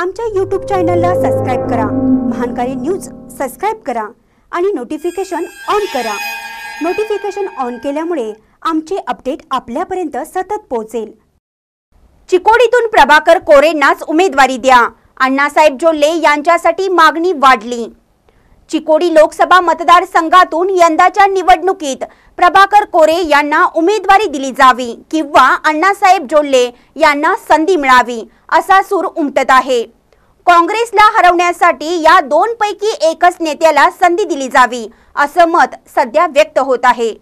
आमच्या यूट्यूब चॅनलला सबस्क्राईब करा महानकारी न्यूज सबस्क्राईब करा आणि नोटिफिकेशन ऑन करा नोटिफिकेशन ऑन केल्यामुळे आमचे अपडेट आपल्यापर्यंत सतत पोहोचेल चिकोडीतून प्रभाकर कोरेंनाच उमेदवारी द्या अण्णासाहेब जोल्ले यांच्यासाठी मागणी वाढली चिकोडी लोकसभा मतदारसंघातून यंदाच्या निवडणुकीत प्रभाकर कोरे यांना उमेदवारी दिली जावी किंवा अण्णासाहेब जोल्ले यांना संधी मिळावी असा सूर उमटत आहे काँग्रेसला हरवण्यासाठी या दोन दोनपैकी एकच नेत्याला संधी दिली जावी असं मत सध्या व्यक्त होत आहे